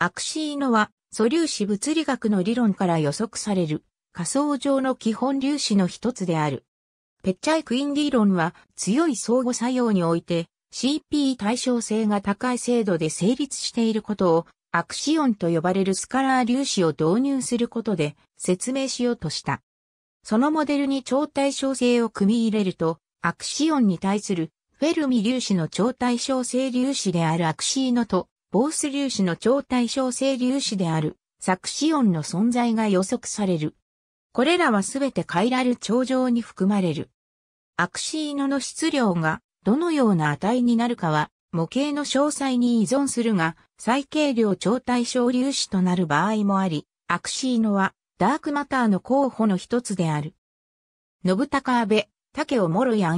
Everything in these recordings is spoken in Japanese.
アクシーノは素粒子物理学の理論から予測される仮想上の基本粒子の一つである。ペッチャイクイン理論は強い相互作用において CP 対称性が高い精度で成立していることをアクシオンと呼ばれるスカラー粒子を導入することで説明しようとした。そのモデルに超対称性を組み入れるとアクシオンに対するフェルミ粒子の超対称性粒子であるアクシーノとボース粒子の超対称性粒子である、サクシオンの存在が予測される。これらはすべてカイラル頂上に含まれる。アクシーノの質量がどのような値になるかは模型の詳細に依存するが、最軽量超対称粒子となる場合もあり、アクシーノはダークマターの候補の一つである。信高安部、竹尾諸屋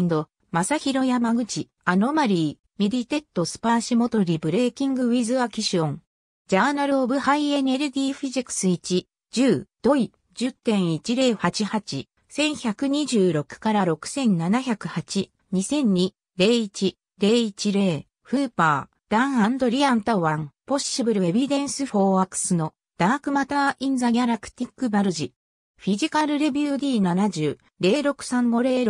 正広山口、アノマリー、ミディテッドスパーシモトリブレーキングウィズアキション。ジャーナルオブハイエネルギーフィジェクス1、10、ドイ、10.1088、1126から6708、2002、01、010、フーパー、ダン・アンドリアンタワン、ポッシブル・エビデンス・フォー・アクスの、ダーク・マター・イン・ザ・ギャラクティック・バルジ。フィジカル・レビュー D70、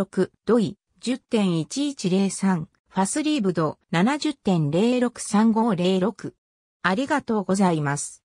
063506、ドイ、10.1103、ファスリーブド70.063506。ありがとうございます。